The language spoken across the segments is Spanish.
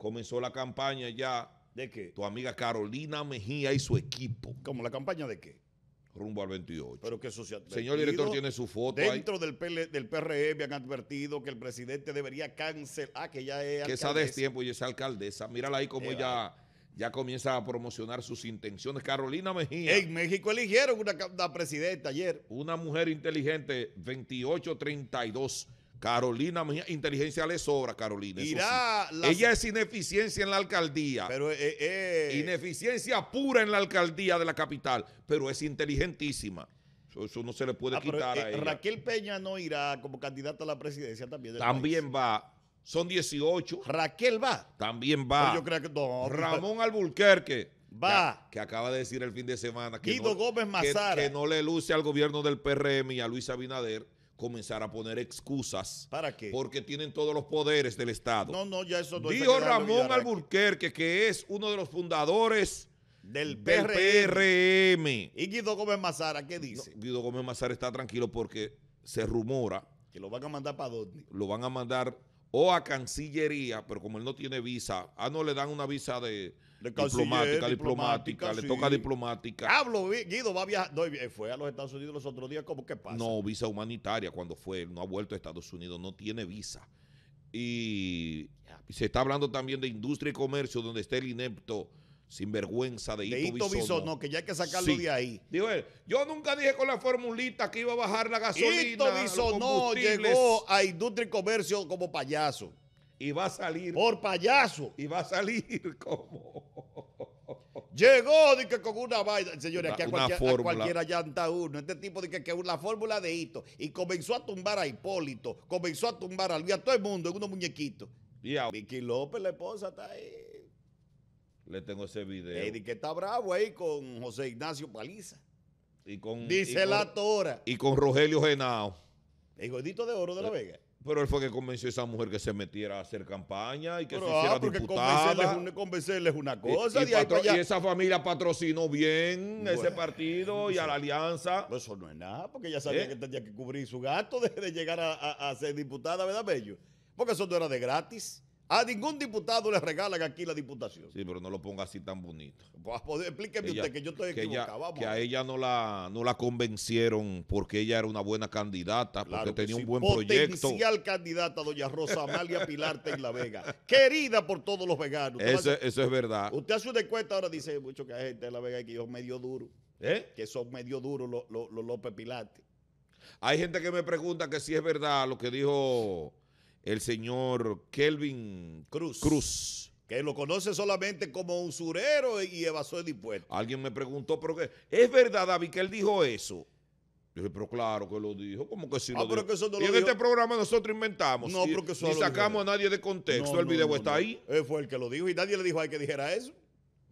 comenzó la campaña ya. ¿De qué? Tu amiga Carolina Mejía y su equipo. ¿Cómo la campaña de qué? Rumbo al 28. Pero que social. Señor director tiene su foto. Dentro Del, PL, del PRM e han advertido que el presidente debería cancelar. Ah, que ya es. Que esa destiempo y esa alcaldesa. Mírala ahí como ella ya comienza a promocionar sus intenciones. Carolina Mejía. En México eligieron una, presidenta ayer. Una mujer inteligente, 28, 2832. Carolina, inteligencia le sobra, Carolina. Ella es ineficiencia en la alcaldía. Pero, eh, eh, eh. Ineficiencia pura en la alcaldía de la capital, pero es inteligentísima. Eso, no se le puede ah, quitar a ella. Raquel Peña no irá como candidata a la presidencia también. también va. Son 18. Raquel va. También va. yo creo que Ramón Alburquerque. Va. Que, acaba de decir el fin de semana que, Guido Gómez Mazara. que no le luce al gobierno del PRM y a Luis Abinader comenzar a poner excusas. ¿Para qué? Porque tienen todos los poderes del Estado. No, no, ya eso no Dijo Ramón Alburquerque, que es uno de los fundadores del PRM. ¿Y Guido Gómez Mazara qué dice? Guido Gómez Mazara está tranquilo porque se rumora. Que lo van a mandar para dónde. Lo van a mandar o a Cancillería, pero como él no tiene visa, ah, no le dan una visa de, diplomática, diplomática, le toca diplomática. Hablo, eh, Guido va a viajar, eh, fue a los Estados Unidos los otros días, ¿cómo qué pasa? No, visa humanitaria cuando fue, no ha vuelto a Estados Unidos, no tiene visa. Y se está hablando también de industria y comercio, donde está el inepto sinvergüenza de Ito, de No, que ya hay que sacarlo de ahí. Eh, yo nunca dije con la formulita que iba a bajar la gasolina. Hito Bisono llegó a Industria y Comercio como payaso. Y va a salir. Por payaso. Y va a salir como... Llegó de con una vaina, señores, aquí a, cualquiera llanta uno. Este tipo de que, que la fórmula de Hito. Y comenzó a tumbar a Hipólito, comenzó a tumbar a todo el mundo en unos muñequitos. Y a López, la esposa, está ahí. Le tengo ese video. Eddie que está bravo ahí con José Ignacio Paliza. Y con, Dice la Tora. Y con Rogelio Genao. El gordito de oro de La eh, Vega. Pero él fue que convenció a esa mujer que se metiera a hacer campaña y que se hiciera ah, porque diputada. Convencerle una, una cosa. Y, y, y, esa familia patrocinó bien ese partido y a la alianza. eso no es nada, porque ella sabía eh. que tenía que cubrir su gasto de, llegar a, a, ser diputada, ¿verdad, Bello? Porque eso no era de gratis. A ningún diputado le regalan aquí la diputación. Sí, pero no lo ponga así tan bonito. Pues, explíqueme usted que yo estoy equivocado. Vamos que a, ella no la, no la convencieron porque ella era una buena candidata, porque tenía un buen Potencial proyecto. Potencial candidata, doña Rosa Amalia Pilarte en La Vega. Querida por todos los veganos. Eso, es verdad. Usted hace una encuesta ahora, dice mucho que hay gente en La Vega que son medio duro. ¿Eh? Que son medio duros los López Pilarte. Hay gente que me pregunta que si es verdad lo que dijo el señor Kelvin Cruz. Cruz. Que lo conoce solamente como un usurero y evasor de impuestos. Alguien me preguntó, ¿es verdad, David, que él dijo eso? Yo dije, pero claro que lo dijo, ¿cómo que si ah, Que no y en este programa nosotros inventamos. No, y, Ni sacamos a nadie de contexto, el video está ahí. Él fue el que lo dijo y nadie le dijo a que dijera eso.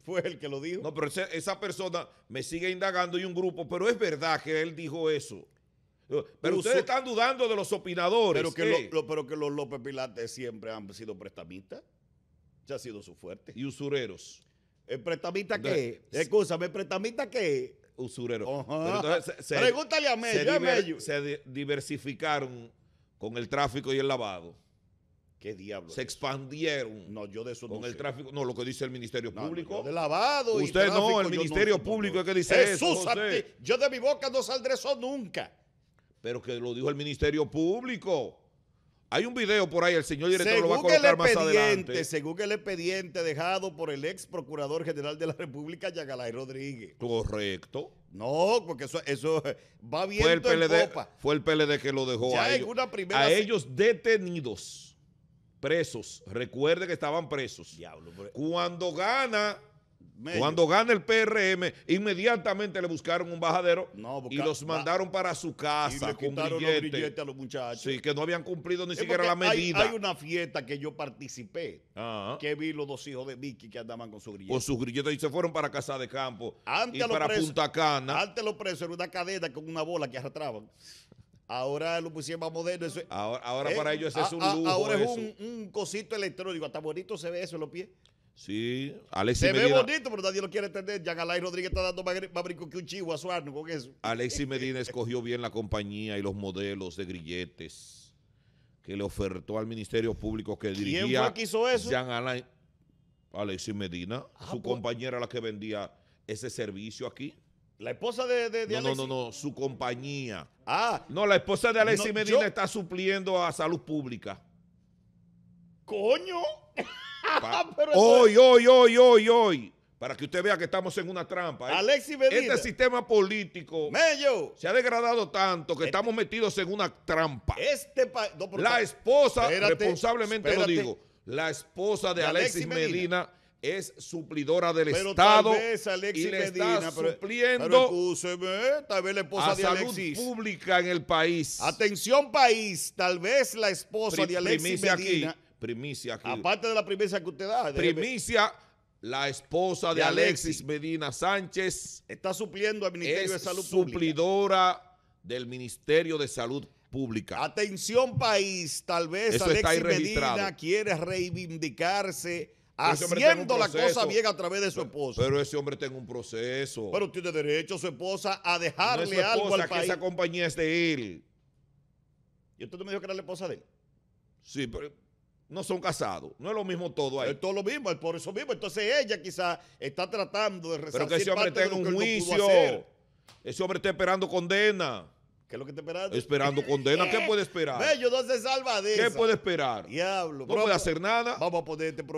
Fue el que lo dijo. No, pero esa persona me sigue indagando y un grupo, pero es verdad que él dijo eso. Pero ustedes están dudando de los opinadores. ¿eh? Pero que, los López Pilates siempre han sido prestamistas. Ya ha sido su fuerte. Y usureros. ¿El prestamista qué? Escúchame, ¿el prestamista qué? Usurero. Pregúntale a Mello. Se, diversificaron con el tráfico y el lavado. ¿Qué diablo? Se expandieron. No, yo de eso Con el tráfico. No, lo que dice el Ministerio Público. de lavado. Usted no, el Ministerio Público es que dice eso. yo de mi boca no saldré eso nunca pero que lo dijo el Ministerio Público. Hay un video por ahí, el señor director lo va a colocar más adelante. Según el expediente dejado por el ex procurador general de la República, Yagalay Rodríguez. Correcto. No, porque eso, va bien el en Fue el PLD que lo dejó ya a, ellos, a ellos detenidos, presos. Recuerde que estaban presos. Diablo, Cuando gana cuando gana el PRM, inmediatamente le buscaron un bajadero y los mandaron para su casa y le con los billetes a los muchachos. Sí, que no habían cumplido ni siquiera la medida. Hay, una fiesta que yo participé, que vi los dos hijos de Vicky que andaban con sus grilletes. Con sus grilletes y se fueron para Casa de Campo antes y para Punta Cana. Antes los presos era una cadena con una bola que arrastraban. Ahora lo pusieron más moderno. ahora eh, para ellos ese es un lujo. Ahora es un, un cosito electrónico. Hasta bonito se ve eso en los pies. Sí, Alexis Se ve bonito, pero nadie lo quiere entender. Jean Alain Rodríguez está dando más brinco que un chivo a su arno con eso. Alexis Medina escogió bien la compañía y los modelos de grilletes que le ofertó al Ministerio Público que dirigía. ¿Quién fue que hizo eso? Jean Alain. Alexis Medina, ah, su pues. compañera la que vendía ese servicio aquí. La esposa de, de, no, No, no, su compañía. Ah. No, la esposa de Alexis Medina está supliendo a Salud Pública. Coño hoy, hoy, hoy, hoy, hoy. Para que usted vea que estamos en una trampa. Este sistema político se ha degradado tanto que estamos metidos en una trampa. Este la esposa, responsablemente lo digo, la esposa de, Alexis, Medina, es suplidora del pero Estado y le está supliendo la salud pública en el país. Atención país, tal vez la esposa de Alexis Medina primicia. Aparte de la primicia que usted da. Primicia, la esposa de, Alexis, Medina Sánchez. Está supliendo al Ministerio de Salud Pública. suplidora del Ministerio de Salud Pública. Atención país, tal vez Alexis Medina quiere reivindicarse haciendo la cosa bien a través de su esposa. Pero ese hombre tiene un proceso. Pero tiene derecho su esposa a dejarle algo al que Esa compañía es de él. ¿Y usted me dijo que era la esposa de él? Sí, pero no son casados. No es lo mismo todo ahí. Es todo lo mismo, es por eso mismo. Entonces ella quizás está tratando de resarcir Pero que ese hombre tenga un juicio. ese hombre está esperando condena. ¿Qué es lo que está esperando? Esperando condena. ¿Qué puede esperar? Bello no se salva de ¿Qué puede esperar? Diablo. No puede hacer nada. Vamos a poner este